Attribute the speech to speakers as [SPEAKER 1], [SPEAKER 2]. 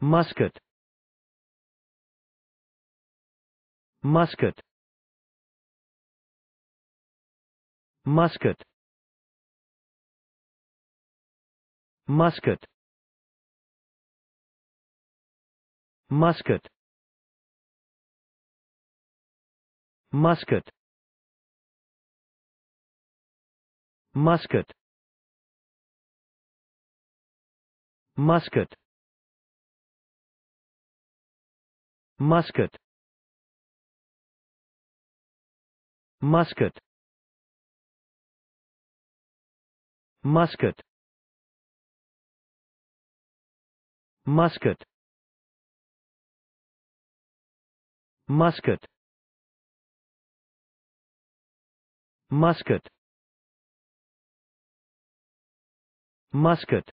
[SPEAKER 1] musket musket musket musket musket musket musket musket Musket. Musket. Musket. Musket. Musket. Musket. Musket.